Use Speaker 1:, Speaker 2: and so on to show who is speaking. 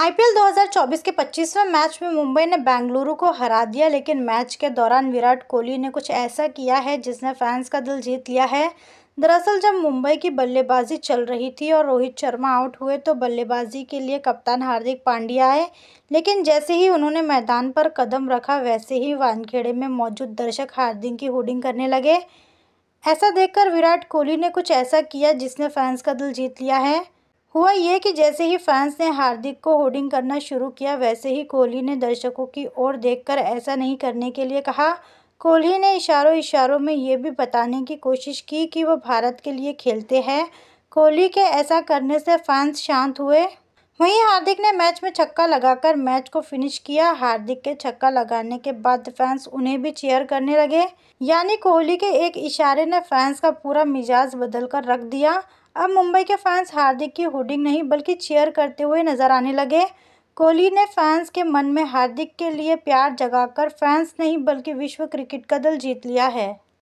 Speaker 1: IPL 2024 के 25वें match में मुंबई ने बेंगलुरु को हरा दिया लेकिन मैच के दौरान विराट कोहली ने कुछ ऐसा किया है जिसने फैंस का दिल जीत लिया है दरअसल जब मुंबई की बल्लेबाजी चल रही थी और रोहित शर्मा आउट हुए तो बल्लेबाजी के लिए कप्तान हार्दिक पांड्या आए लेकिन जैसे ही उन्होंने मैदान पर कदम रखा वैसे ही वानखेड़े में मौजूद दर्शक हार्दिक की होर्डिंग करने लगे ऐसा देखकर विराट कोहली ने कुछ ऐसा किया जिसने फैंस का दिल जीत लिया है हुआ ये कि जैसे ही फैंस ने हार्दिक को होर्डिंग करना शुरू किया वैसे ही कोहली ने दर्शकों की ओर देखकर ऐसा नहीं करने के लिए कहा कोहली ने इशारों इशारों में ये भी बताने की कोशिश की कि वो भारत के लिए खेलते हैं कोहली के ऐसा करने से फैंस शांत हुए वहीं हार्दिक ने मैच में छक्का लगाकर मैच को फिनिश किया हार्दिक के छक्का लगाने के बाद फैंस उन्हें भी चेयर करने लगे यानी कोहली के एक इशारे ने फैंस का पूरा मिजाज बदल कर रख दिया अब मुंबई के फैंस हार्दिक की होर्डिंग नहीं बल्कि चेयर करते हुए नजर आने लगे कोहली ने फैंस के मन में हार्दिक के लिए प्यार जगाकर फैंस नहीं बल्कि विश्व क्रिकेट का दल जीत लिया है